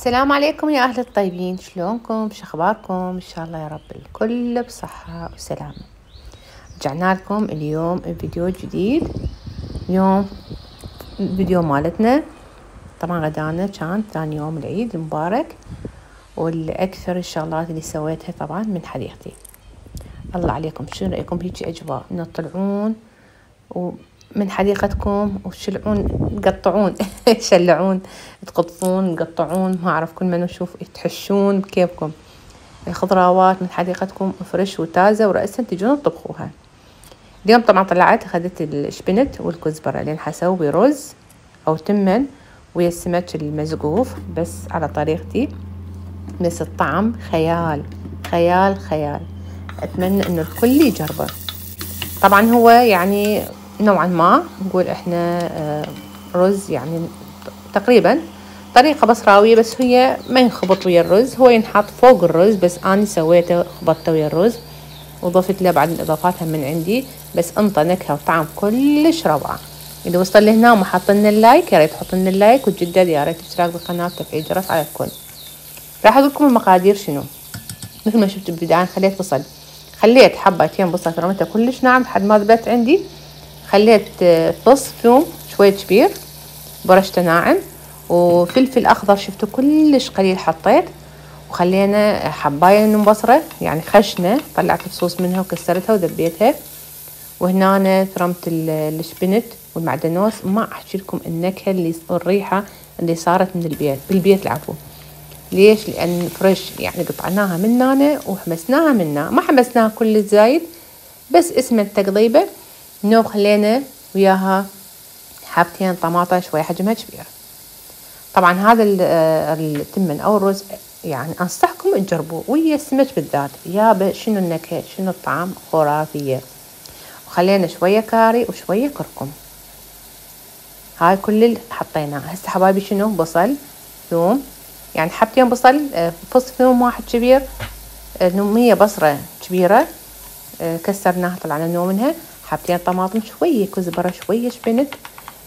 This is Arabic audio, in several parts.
السلام عليكم يا أهل الطيبين شلونكم شخباركم إن شاء الله يا رب الكل بصحة وسلامة رجعنا لكم اليوم بفيديو جديد اليوم الفيديو مالتنا طبعا غدانا كان ثاني يوم العيد المبارك والأكثر الشغلات اللي سويتها طبعا من حديقتي الله عليكم شنو رأيكم بهيجي أجواء نطلعون تطلعون من حديقتكم وتشلعون تقطعون تشلعون تقطفون تقطعون ما أعرف كل ما نشوف تحشون بكيفكم الخضروات من حديقتكم فريش وتازة ورأسا تجون تطبخوها اليوم طبعا طلعت أخذت الشبنت والكزبرة لين حسوي رز أو تمن ويا السمك المزقوف بس على طريقتي بس الطعم خيال خيال خيال أتمنى إنه الكل يجربه طبعا هو يعني نوعا ما نقول احنا آه، رز يعني تقريبا طريقة بصراوية بس هي ما ينخبط ويا الرز هو ينحط فوق الرز بس أنا سويته خبطته ويا الرز وضفت له بعض الإضافات من عندي بس انطى نكهة وطعم كلش روعة إذا وصل لهنا وما لنا اللايك يا ريت لنا اللايك وتجدد يا ريت الاشتراك بالقناة وتفعيل الجرس على الكل راح أقول لكم المقادير شنو مثل ما شفتوا بالبداية خليت بصل خليت حبتين بصل رميته كلش ناعم لحد ما ذبت عندي خليت فص ثوم شوي كبير برشته ناعم وفلفل اخضر شفتوا كلش قليل حطيت وخلينا حبايه من بصره يعني خشنه طلعت الصوص منها وكسرتها وذبيتها وهنا ثرمت الشبنت والمعدنوس ما احكي لكم النكهه اللي الريحه اللي صارت من البيت بالبيت العفو ليش لان فريش يعني قطعناها من هنا وحمسناها من هنا ما حمسناها كل الزايد بس اسم التقضيبه نو خلينا وياها حبتين طماطم شوي حجمها كبير طبعا هذا آه، التمن او الرز يعني انصحكم تجربوه ويا السمك بالذات يا شنو النكهه شنو الطعم خرافيه وخلينا شويه كاري وشويه كركم هاي كل اللي حطيناه هسه حبايبي شنو بصل ثوم يعني حبتين بصل آه، فص ثوم واحد كبير آه، نومية بصرة كبيرة كسرناها طلعنا نوم منها حابتين طماطم شويه كزبره شويه شبنت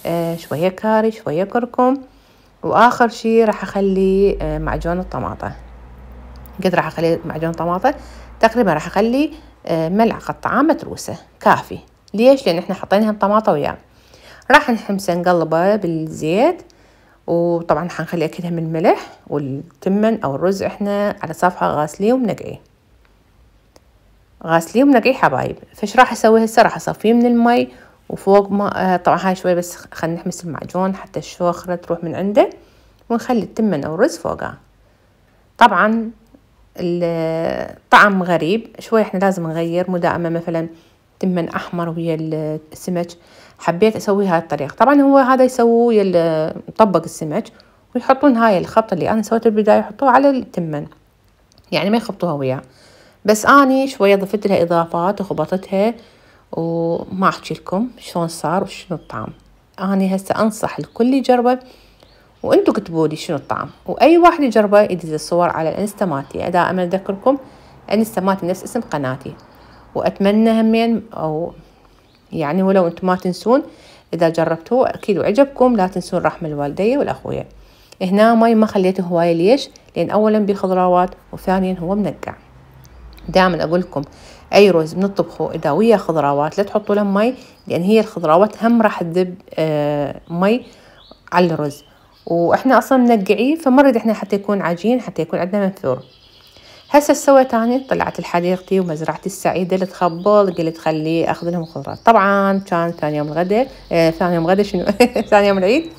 آه، شويه كاري شويه كركم واخر شي راح اخلي آه، معجون الطماطه قد راح اخلي معجون الطماطه تقريبا راح اخلي آه، ملعقه طعام متروسه كافي ليش لان احنا حطينا الطماطه وياه راح نحمسه نقلبه بالزيت وطبعا حنخلي اكلها من الملح والتمن او الرز احنا على صفحه غاسليه ومنقعيه غاسليهم ومنقعيه حبايب فاش راح اسوي هسه راح اصفيه من المي وفوق ما آه، طبعا هاي شوي بس خلينا نحمس المعجون حتى الشوخره تروح من عنده ونخلي التمن او الرز فوقها طبعا الطعم غريب شوي احنا لازم نغير مو دائما مثلا تمن احمر ويا السمك حبيت اسوي هاي الطريقه طبعا هو هذا يسووه مطبق السمك ويحطون هاي الخبطه اللي انا سويتها بالبدايه يحطوها على التمن يعني ما يخبطوها وياه بس أني شوية ضفت لها إضافات وخبطتها وما أحكي لكم شلون صار وشنو الطعم أني هسه أنصح الكل يجربه وانتو كتبوا لي شنو الطعم واي واحد يجربه يدز الصور على الانستا مالتي دائما اذكركم انستا مالتي نفس اسم قناتي واتمنى همين او يعني ولو انتم ما تنسون اذا جربتوه اكيد وعجبكم لا تنسون رحم الوالدية والاخويا هنا ماي ما خليته هواية ليش لان اولا بخضروات وثانيا هو منقع دائما اقول لكم اي رز بنطبخه اذا ويا خضروات لا تحطوا له مي لان هي الخضروات هم راح تذب آه، مي على الرز واحنا اصلا منقعيه فما نريد احنا حتى يكون عجين حتى يكون عندنا منثور هسه سويت تاني طلعت لحديقتي ومزرعتي السعيدة اللي تخبل قلت خلي اخذ لهم خضروات طبعا كان ثاني يوم الغداء آه، ثاني يوم غدا شنو ثاني يوم العيد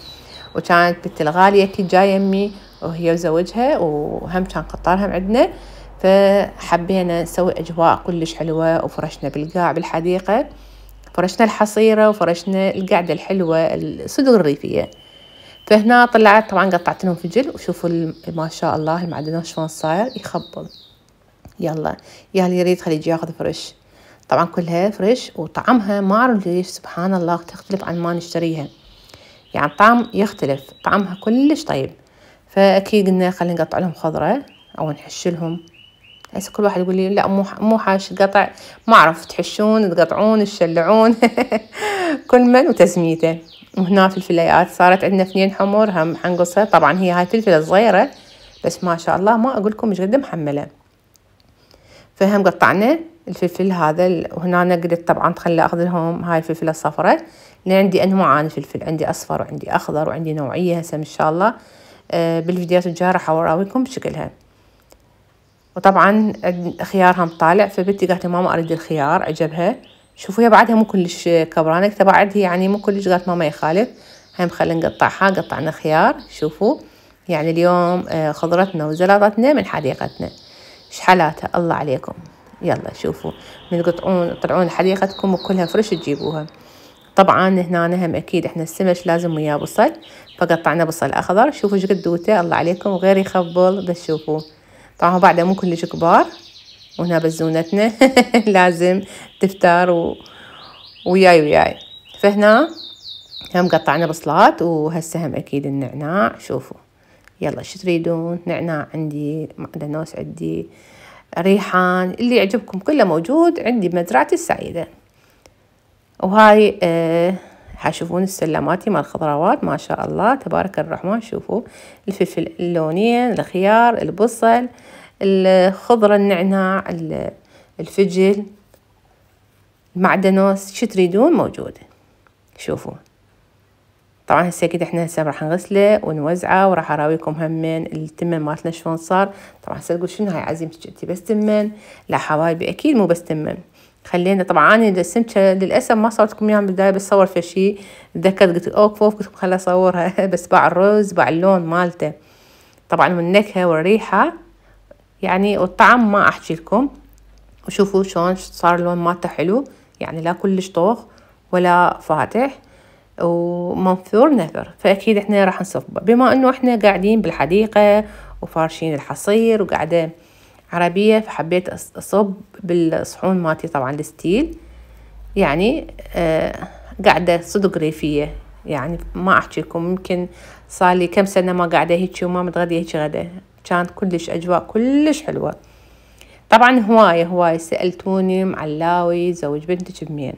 وكانت بنت الغالية كي جاية امي وهي وزوجها وهم كان قطارهم عندنا فحبينا نسوي أجواء كلش حلوة وفرشنا بالقاع بالحديقة فرشنا الحصيرة وفرشنا القعدة الحلوة السدود الريفية فهنا طلعت طبعا قطعت لهم فجل وشوفوا ما شاء الله المعدنون شلون صاير يخبل يلا يا اللي يريد خلي يجي ياخذ فرش طبعا كلها فرش وطعمها ما اعرف ليش سبحان الله تختلف عن ما نشتريها يعني طعم يختلف طعمها كلش طيب فاكيد قلنا خلينا نقطع لهم خضره او نحش لهم هسه كل واحد يقول لي لا مو مو حاش قطع ما اعرف تحشون تقطعون تشلعون كل من وتسميته وهنا فلفليات صارت عندنا اثنين حمر هم حنقصها طبعا هي هاي فلفله صغيره بس ما شاء الله ما اقول لكم ايش قد محمله فهم قطعنا الفلفل هذا وهنا قلت طبعا تخلى اخذ لهم هاي الفلفله الصفراء لان عندي انواع عن الفلفل عندي اصفر وعندي اخضر وعندي نوعيه هسه ان شاء الله آه، بالفيديوهات الجايه راح اراويكم بشكلها وطبعا خيارهم طالع فبنتي قالت ماما اريد الخيار عجبها شوفوا هي بعدها مو كلش كبرانه هي يعني مو كلش قالت ماما يخالف هم خلينا نقطعها قطعنا خيار شوفوا يعني اليوم آه، خضرتنا وزلطتنا من حديقتنا شحالاتها الله عليكم يلا شوفوا من تقطعون تطلعون حديقتكم وكلها فرش تجيبوها طبعا هنا هم اكيد احنا السمك لازم وياه بصل فقطعنا بصل اخضر شوفوا ايش قدوته الله عليكم غير يخبل بس شوفوا طبعا بعدها مو كلش كبار وهنا بزونتنا لازم تفتر و... وياي وياي فهنا هم قطعنا بصلات وهسه هم اكيد النعناع شوفوا يلا شو تريدون نعناع عندي معدنوس عندي ريحان اللي يعجبكم كله موجود عندي بمزرعة السعيده وهاي آه حشوفون السلماتي مع الخضروات ما شاء الله تبارك الرحمن شوفوا الفلفل اللونين الخيار البصل الخضرة النعناع الفجل المعدنوس شو تريدون موجودة شوفوا طبعا هسه اكيد احنا هسه راح نغسله ونوزعه وراح اراويكم همين التمن مالتنا شلون صار طبعا هسه تقول شنو هاي عزيمتك انت بس تمن لا حبايبي اكيد مو بس تمن خلينا طبعا انا رسمت للاسف ما صورتكم لكم من البدايه بس صور في شيء تذكرت قلت اوك فوق قلت خليني اصورها بس باع الرز باع اللون مالته طبعا والنكهه والريحه يعني والطعم ما احكي لكم وشوفوا شلون صار اللون مالته حلو يعني لا كلش طوخ ولا فاتح ومنثور نثر فاكيد احنا راح نصبه بما انه احنا قاعدين بالحديقه وفارشين الحصير وقاعده عربية فحبيت أصب بالصحون مالتي طبعا الستيل يعني آه قاعدة صدق ريفية يعني ما أحكيكم ممكن يمكن صار لي كم سنة ما قاعدة هيك وما متغدية هيك غدا كانت كلش أجواء كلش حلوة طبعا هواية هواية سألتوني معلاوي زوج بنتك بمين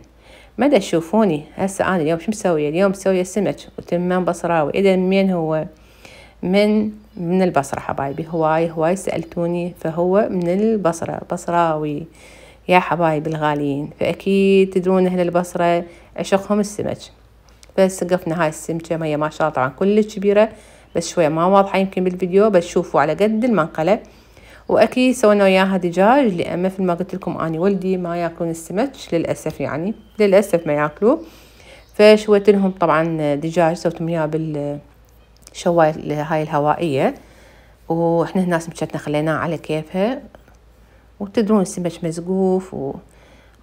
مدى تشوفوني هسه أنا اليوم شو مسوية اليوم مسوية سمك وتمام بصراوي إذا مين هو من من البصرة حبايبي هواي هواي سألتوني فهو من البصرة بصراوي يا حبايبي الغاليين فأكيد تدرون أهل البصرة عشقهم السمك فسقفنا هاي السمكة هي ما الله طبعا كل كبيرة بس شوية ما واضحة يمكن بالفيديو بس شوفوا على قد المنقلة وأكيد سوينا وياها دجاج لأما مثل ما قلت لكم أنا ولدي ما ياكلون السمك للأسف يعني للأسف ما ياكلوه فشويت لهم طبعا دجاج سويتهم إياه بال شوى هاي الهوائية وإحنا هنا سمكتنا خليناها على كيفها وتدرون السمك مزقوف و...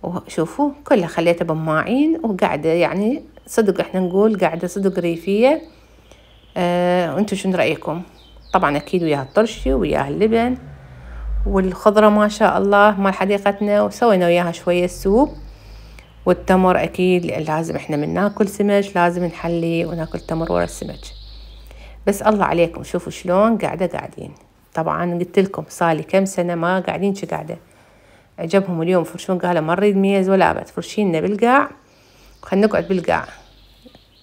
وشوفوا كلها خليته بماعين وقاعدة يعني صدق إحنا نقول قاعدة صدق ريفية آه، انتو شنو رأيكم طبعا أكيد وياها الطرشي وياها اللبن والخضرة ما شاء الله مال حديقتنا وسوينا وياها شوية سوب والتمر أكيد لأن لازم إحنا من ناكل سمك لازم نحلي وناكل تمر ورا السمك بس الله عليكم شوفوا شلون قاعدة قاعدين طبعا قلت لكم صالي كم سنة ما قاعدين شي قاعدة عجبهم اليوم يفرشون قالوا ما نريد ميز ولا أبد فرشينا بالقاع وخلنا نقعد بالقاع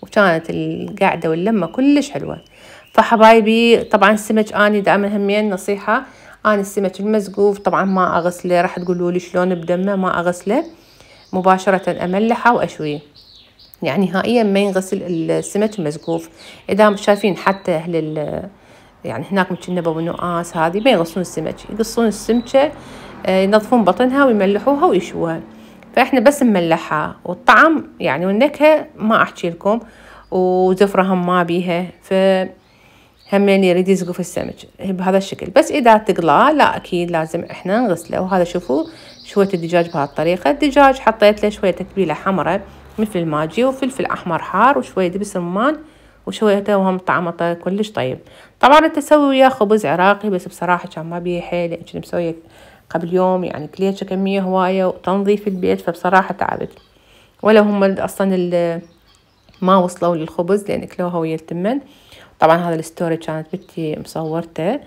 وكانت القعدة واللمة كلش حلوة فحبايبي طبعا السمك أني دائما همين نصيحة أنا السمك المزقوف طبعا ما أغسله راح تقولوا لي شلون بدمه ما أغسله مباشرة أملحه وأشويه يعني نهائيا ما ينغسل السمك المزقوف اذا شايفين حتى اهل ال يعني هناك مجنبة والنقاس هذه ما يغسلون السمك يقصون السمكة آه، ينظفون بطنها ويملحوها ويشوها فاحنا بس نملحها والطعم يعني والنكهة ما احكي لكم وزفرة هم ما بيها ف يعني يريد يزقف السمك بهذا الشكل بس اذا تقلاه لا اكيد لازم احنا نغسله وهذا شوفوا شوية الدجاج بهالطريقة الدجاج حطيت له شوية تتبيلة حمراء مثل الماجي وفلفل أحمر حار وشوية دبس رمان وشوية توهم طعمه كلش طيب طبعا التسوي وياه خبز عراقي بس بصراحة كان ما بيه حيل لأن كنت مسوية قبل يوم يعني كليتش كمية هواية وتنظيف البيت فبصراحة تعبت ولا هم أصلا ما وصلوا للخبز لأن كلوها ويا التمن طبعا هذا الستوري كانت بنتي مصورته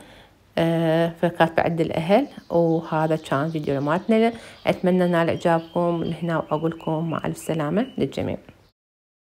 آه، فكرت بعد الأهل وهذا كان فيديو مالتنا أتمنى نال إعجابكم لهنا وأقولكم مع ألف سلامة للجميع